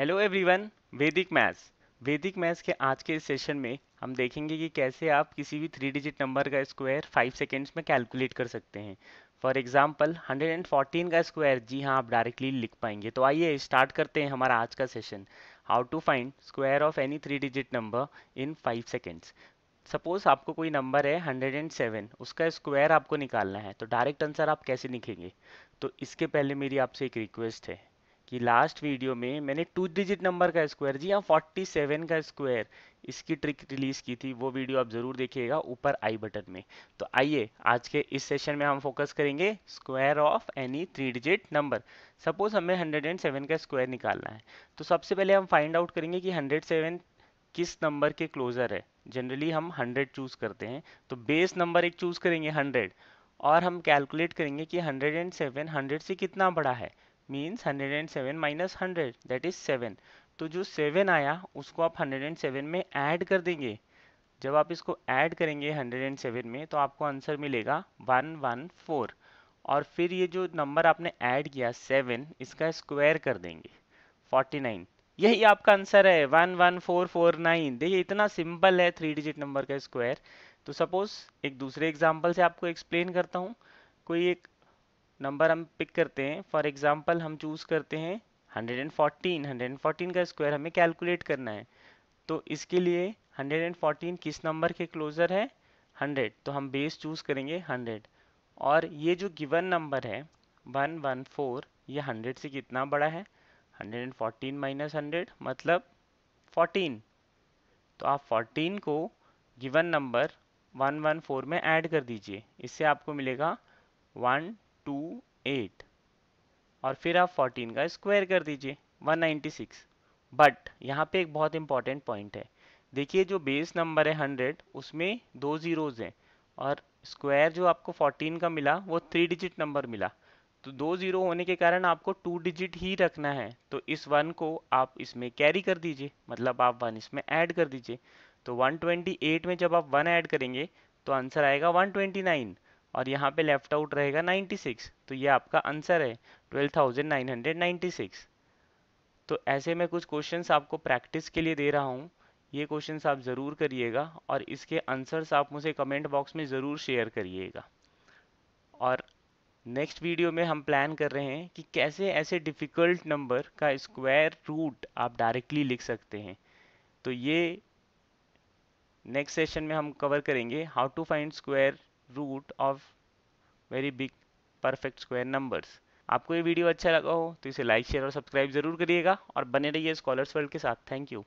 hello everyone Vedic maths Vedic maths के आज के सेशन में हम देखेंगे कि कैसे आप किसी भी थ्री डिजिट नंबर का स्क्वायर फाइव सेकेंड्स में कैलकुलेट कर सकते हैं फॉर एग्जाम्पल 114 का स्क्वायर जी हाँ आप डायरेक्टली लिख पाएंगे तो आइए स्टार्ट करते हैं हमारा आज का session how to find square of any three digit number in five seconds suppose आपको कोई नंबर है 107 उसका स्क्वायर आपको निकालना है तो डायरेक्ट आंसर आप कैसे लिखेंगे तो इसके पहले मेरी आपसे एक रिक्वेस्ट है कि लास्ट वीडियो में मैंने टू डिजिट नंबर का स्क्वायर जी हाँ 47 का स्क्वायर इसकी ट्रिक रिलीज की थी वो वीडियो आप ज़रूर देखिएगा ऊपर आई बटन में तो आइए आज के इस सेशन में हम फोकस करेंगे square of any three digit number suppose हमें 107 का स्क्वायर निकालना है तो सबसे पहले हम फाइंड आउट करेंगे कि 107 किस नंबर के क्लोज़र है जनरली हम 100 चूज़ करते हैं तो बेस नंबर एक चूज़ करेंगे 100 और हम कैलकुलेट करेंगे कि 107 100 से कितना बड़ा है means 107 minus hundred that is seven तो जो सेवन आया उसको आप 107 में ऐड कर देंगे जब आप इसको ऐड करेंगे 107 में तो आपको आंसर मिलेगा 114 और फिर ये जो नंबर आपने ऐड किया सेवन इसका स्क्वायर कर देंगे 49 यही आपका आंसर है one one four four nine देखिए इतना सिंपल है थ्री डिजिट नंबर का स्क्वायर तो सपोज एक दूसरे एग्जाम्पल से आपको एक्सप्लेन करता हूँ कोई एक नंबर हम पिक करते हैं फॉर एग्जाम्पल हम चूज़ करते हैं 114 114 का स्क्वायर हमें कैलकुलेट करना है तो इसके लिए 114 किस नंबर के क्लोज़र है 100 तो हम बेस चूज़ करेंगे 100 और ये जो गिवन नंबर है 114 ये 100 से कितना बड़ा है 114 माइनस हंड्रेड मतलब 14 तो आप 14 को गिवन नंबर 114 में ऐड कर दीजिए इससे आपको मिलेगा वन एट और फिर आप 14 का स्क्वायर कर दीजिए 196 बट यहाँ पे एक बहुत इंपॉर्टेंट पॉइंट है देखिए जो बेस नंबर है 100 उसमें दो ज़ीरोज़ हैं और स्क्वायर जो आपको 14 का मिला वो थ्री डिजिट नंबर मिला तो दो ज़ीरो होने के कारण आपको टू डिजिट ही रखना है तो इस वन को आप इसमें कैरी कर दीजिए मतलब आप वन इसमें ऐड कर दीजिए तो 128 में जब आप वन ऐड करेंगे तो आंसर आएगा 129 और यहाँ पे लेफ्ट आउट रहेगा 96 तो ये आपका आंसर है 12,996 तो ऐसे में कुछ क्वेश्चंस आपको प्रैक्टिस के लिए दे रहा हूँ ये क्वेश्चंस आप ज़रूर करिएगा और इसके आंसर्स आप मुझे कमेंट बॉक्स में ज़रूर शेयर करिएगा और नेक्स्ट वीडियो में हम प्लान कर रहे हैं कि कैसे ऐसे डिफ़िकल्ट नंबर का स्क्वायर रूट आप डायरेक्टली लिख सकते हैं तो ये नेक्स्ट सेशन में हम कवर करेंगे how to find square root of very big perfect square numbers आपको ये वीडियो अच्छा लगा हो तो इसे लाइक शेयर और सब्सक्राइब जरूर करिएगा और बने रहिए स्कॉलर्स वर्ल्ड के साथ थैंक यू